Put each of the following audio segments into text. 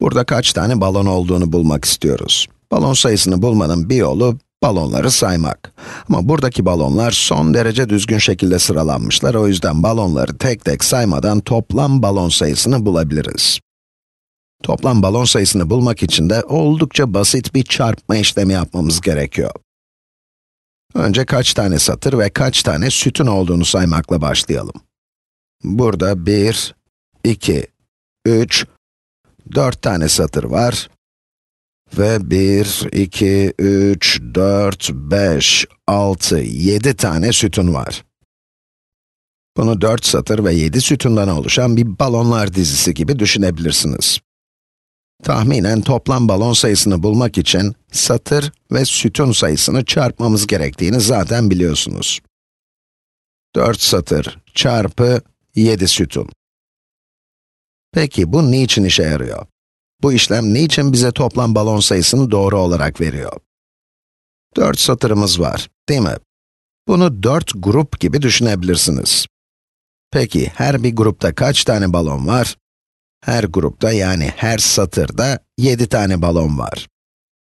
Burada kaç tane balon olduğunu bulmak istiyoruz. Balon sayısını bulmanın bir yolu, balonları saymak. Ama buradaki balonlar son derece düzgün şekilde sıralanmışlar, o yüzden balonları tek tek saymadan toplam balon sayısını bulabiliriz. Toplam balon sayısını bulmak için de oldukça basit bir çarpma işlemi yapmamız gerekiyor. Önce kaç tane satır ve kaç tane sütun olduğunu saymakla başlayalım. Burada 1, 2, 3, 4 tane satır var. Ve 1, 2, 3, 4, 5, 6, 7 tane sütun var. Bunu 4 satır ve 7 sütundan oluşan bir balonlar dizisi gibi düşünebilirsiniz. Tahminen toplam balon sayısını bulmak için satır ve sütun sayısını çarpmamız gerektiğini zaten biliyorsunuz. 4 satır çarpı 7 sütun. Peki bu niçin işe yarıyor? Bu işlem niçin bize toplam balon sayısını doğru olarak veriyor? 4 satırımız var, değil mi? Bunu 4 grup gibi düşünebilirsiniz. Peki, her bir grupta kaç tane balon var? Her grupta yani her satırda 7 tane balon var.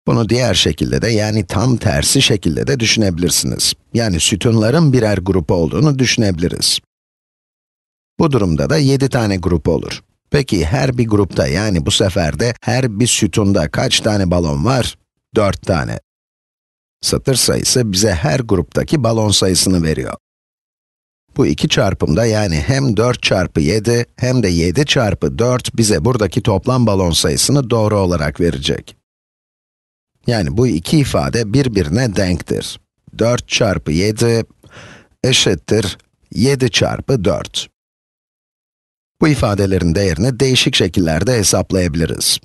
Bunu diğer şekilde de yani tam tersi şekilde de düşünebilirsiniz. Yani sütunların birer grup olduğunu düşünebiliriz. Bu durumda da 7 tane grup olur. Peki her bir grupta yani bu sefer de her bir sütunda kaç tane balon var? 4 tane. Satır sayısı bize her gruptaki balon sayısını veriyor. Bu iki çarpımda yani hem 4 çarpı 7 hem de 7 çarpı 4 bize buradaki toplam balon sayısını doğru olarak verecek. Yani bu iki ifade birbirine denktir. 4 çarpı 7 eşittir 7 çarpı 4. Bu ifadelerin değerini değişik şekillerde hesaplayabiliriz.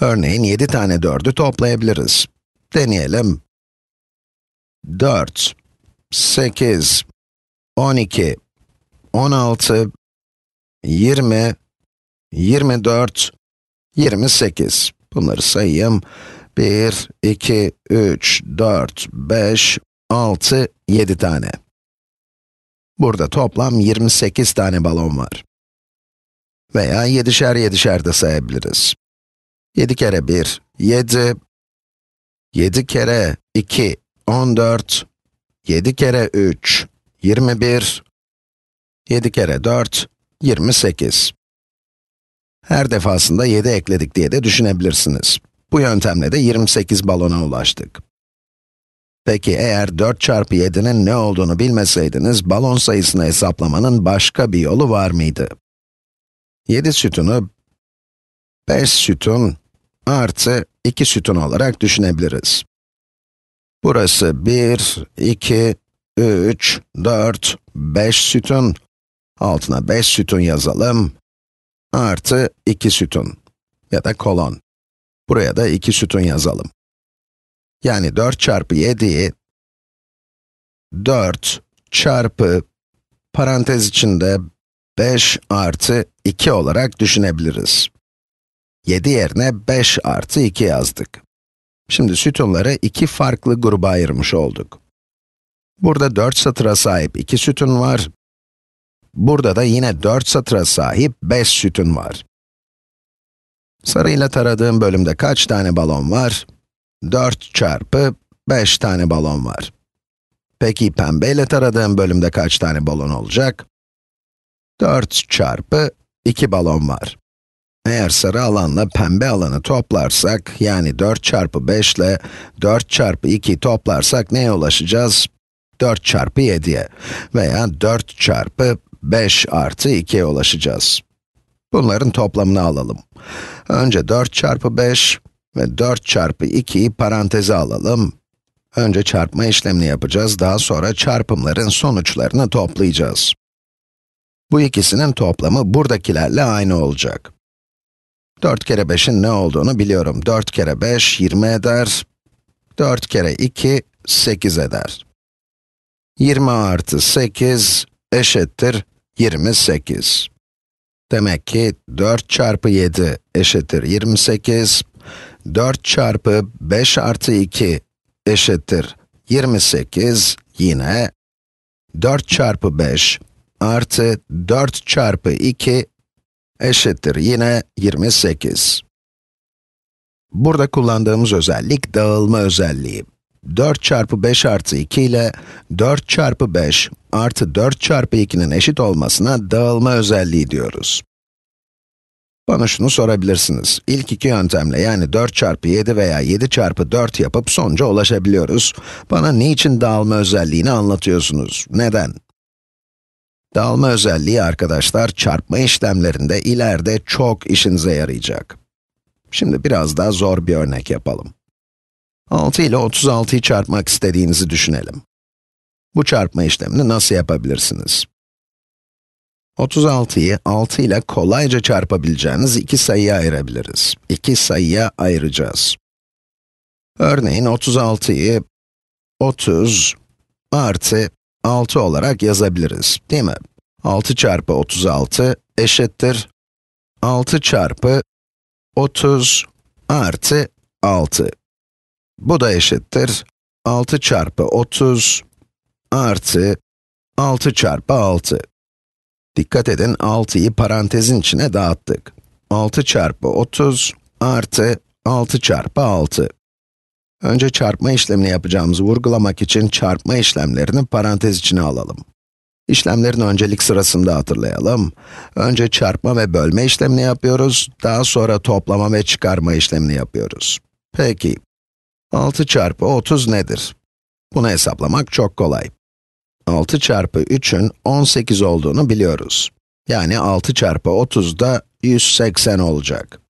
Örneğin 7 tane 4'ü toplayabiliriz. Deneyelim. 4, 8, 12, 16, 20, 24, 28. Bunları sayayım. 1, 2, 3, 4, 5, 6, 7 tane. Burada toplam 28 tane balon var. Veya yedişer yedişer de sayabiliriz. 7 kere 1, 7. 7 kere 2, 14. 7 kere 3, 21. 7 kere 4, 28. Her defasında 7 ekledik diye de düşünebilirsiniz. Bu yöntemle de 28 balona ulaştık. Peki eğer 4 çarpı 7'nin ne olduğunu bilmeseydiniz, balon sayısını hesaplamanın başka bir yolu var mıydı? 7 sütunu 5 sütun artı 2 sütun olarak düşünebiliriz. Burası 1, 2, 3, 4, 5 sütun. Altına 5 sütun yazalım. Artı 2 sütun. Ya da kolon. Buraya da 2 sütun yazalım. Yani 4 çarpı 7'yi 4 çarpı parantez içinde 5 artı 2 olarak düşünebiliriz. 7 yerine 5 artı 2 yazdık. Şimdi sütunları iki farklı gruba ayırmış olduk. Burada 4 satıra sahip 2 sütun var. Burada da yine 4 satıra sahip 5 sütun var. Sarıyla taradığım bölümde kaç tane balon var? 4 çarpı 5 tane balon var. Peki pembeyle taradığım bölümde kaç tane balon olacak? 4 çarpı 2 balon var. Eğer sarı alanla pembe alanı toplarsak, yani 4 çarpı 5 ile 4 çarpı 2 toplarsak neye ulaşacağız? 4 çarpı 7'ye veya 4 çarpı 5 artı 2'ye ulaşacağız. Bunların toplamını alalım. Önce 4 çarpı 5 ve 4 çarpı 2'yi paranteze alalım. Önce çarpma işlemini yapacağız, daha sonra çarpımların sonuçlarını toplayacağız. Bu ikisinin toplamı buradakilerle aynı olacak. 4 kere 5'in ne olduğunu biliyorum. 4 kere 5, 20 eder. 4 kere 2, 8 eder. 20 artı 8 eşittir 28. Demek ki 4 çarpı 7 eşittir 28. 4 çarpı 5 artı 2 eşittir 28. Yine 4 çarpı 5 artı 4 çarpı 2 eşittir yine 28. Burada kullandığımız özellik dağılma özelliği. 4 çarpı 5 artı 2 ile 4 çarpı 5 artı 4 çarpı 2'nin eşit olmasına dağılma özelliği diyoruz. Bana şunu sorabilirsiniz. İlk iki yöntemle yani 4 çarpı 7 veya 7 çarpı 4 yapıp sonuca ulaşabiliyoruz. Bana niçin dağılma özelliğini anlatıyorsunuz? Neden? Dağılma özelliği arkadaşlar çarpma işlemlerinde ileride çok işinize yarayacak. Şimdi biraz daha zor bir örnek yapalım. 6 ile 36'yı çarpmak istediğinizi düşünelim. Bu çarpma işlemini nasıl yapabilirsiniz? 36'yı 6 ile kolayca çarpabileceğiniz iki sayıya ayırabiliriz. İki sayıya ayıracağız. Örneğin 36'yı 30 artı 6 olarak yazabiliriz, değil mi? 6 çarpı 36 eşittir 6 çarpı 30 artı 6. Bu da eşittir 6 çarpı 30 artı 6 çarpı 6. Dikkat edin, 6'yı parantezin içine dağıttık. 6 çarpı 30 artı 6 çarpı 6. Önce çarpma işlemini yapacağımızı vurgulamak için çarpma işlemlerini parantez içine alalım. İşlemlerin öncelik sırasında hatırlayalım. Önce çarpma ve bölme işlemini yapıyoruz, daha sonra toplama ve çıkarma işlemini yapıyoruz. Peki, 6 çarpı 30 nedir? Bunu hesaplamak çok kolay. 6 çarpı 3'ün 18 olduğunu biliyoruz. Yani 6 çarpı 30 da 180 olacak.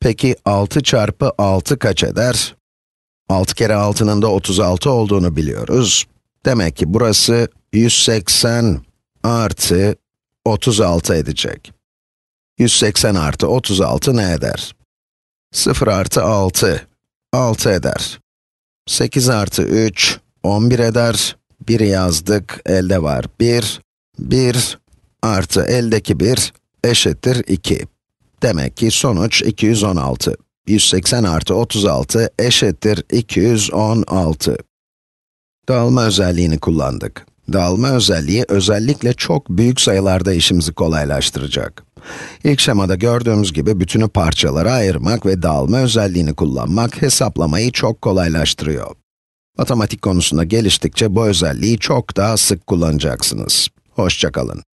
Peki 6 çarpı 6 kaç eder? 6 kere 6'nın da 36 olduğunu biliyoruz. Demek ki burası 180 artı 36 edecek. 180 artı 36 ne eder? 0 artı 6, 6 eder. 8 artı 3, 11 eder. 1'i yazdık, elde var 1. 1 artı eldeki 1 eşittir 2. Demek ki sonuç 216. 180 artı 36 eşittir 216. Dağılma özelliğini kullandık. Dağılma özelliği özellikle çok büyük sayılarda işimizi kolaylaştıracak. İlk şemada gördüğümüz gibi bütünü parçalara ayırmak ve dağılma özelliğini kullanmak hesaplamayı çok kolaylaştırıyor. Matematik konusunda geliştikçe bu özelliği çok daha sık kullanacaksınız. Hoşçakalın.